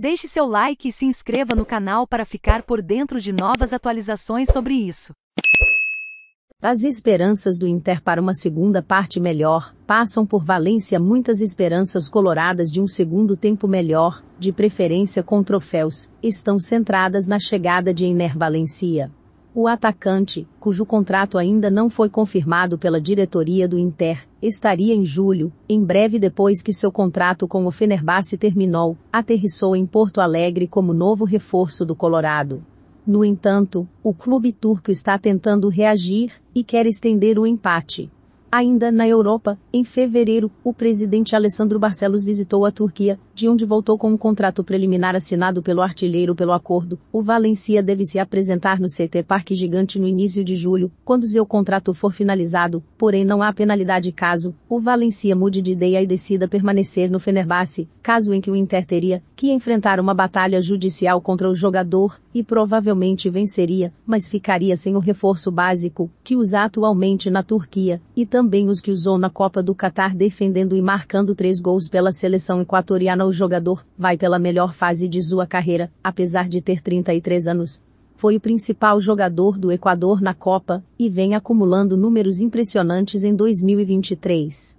Deixe seu like e se inscreva no canal para ficar por dentro de novas atualizações sobre isso. As esperanças do Inter para uma segunda parte melhor passam por Valência muitas esperanças coloradas de um segundo tempo melhor, de preferência com troféus, estão centradas na chegada de Ener Valencia. O atacante, cujo contrato ainda não foi confirmado pela diretoria do Inter, estaria em julho, em breve depois que seu contrato com o Fenerbahçe terminou, aterrissou em Porto Alegre como novo reforço do Colorado. No entanto, o clube turco está tentando reagir e quer estender o empate. Ainda na Europa, em fevereiro, o presidente Alessandro Barcelos visitou a Turquia, de onde voltou com um contrato preliminar assinado pelo artilheiro pelo acordo. O Valencia deve se apresentar no CT Parque Gigante no início de julho, quando seu contrato for finalizado, porém não há penalidade caso o Valencia mude de ideia e decida permanecer no Fenerbahçe, caso em que o Inter teria que enfrentar uma batalha judicial contra o jogador, e provavelmente venceria, mas ficaria sem o reforço básico que usa atualmente na Turquia, e também também os que usou na Copa do Catar defendendo e marcando três gols pela seleção equatoriana. O jogador vai pela melhor fase de sua carreira, apesar de ter 33 anos. Foi o principal jogador do Equador na Copa e vem acumulando números impressionantes em 2023.